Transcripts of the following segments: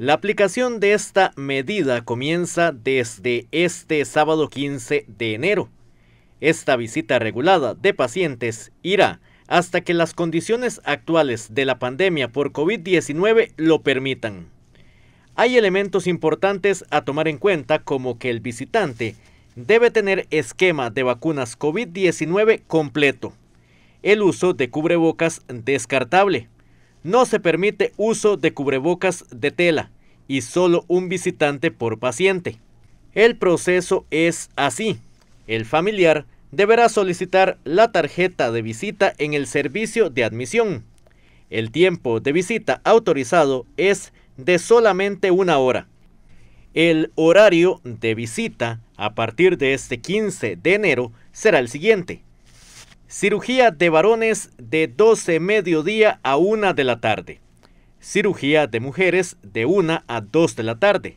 La aplicación de esta medida comienza desde este sábado 15 de enero. Esta visita regulada de pacientes irá hasta que las condiciones actuales de la pandemia por COVID-19 lo permitan. Hay elementos importantes a tomar en cuenta como que el visitante debe tener esquema de vacunas COVID-19 completo, el uso de cubrebocas descartable, no se permite uso de cubrebocas de tela y solo un visitante por paciente. El proceso es así. El familiar deberá solicitar la tarjeta de visita en el servicio de admisión. El tiempo de visita autorizado es de solamente una hora. El horario de visita a partir de este 15 de enero será el siguiente. Cirugía de varones de 12 mediodía a 1 de la tarde. Cirugía de mujeres de 1 a 2 de la tarde.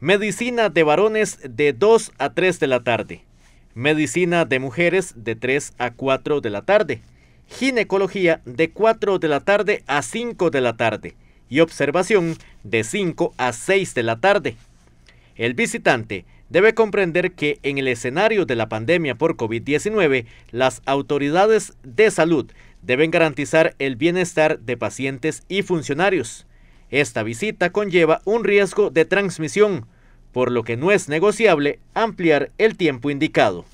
Medicina de varones de 2 a 3 de la tarde. Medicina de mujeres de 3 a 4 de la tarde. Ginecología de 4 de la tarde a 5 de la tarde. Y observación de 5 a 6 de la tarde. El visitante debe comprender que en el escenario de la pandemia por COVID-19, las autoridades de salud deben garantizar el bienestar de pacientes y funcionarios. Esta visita conlleva un riesgo de transmisión, por lo que no es negociable ampliar el tiempo indicado.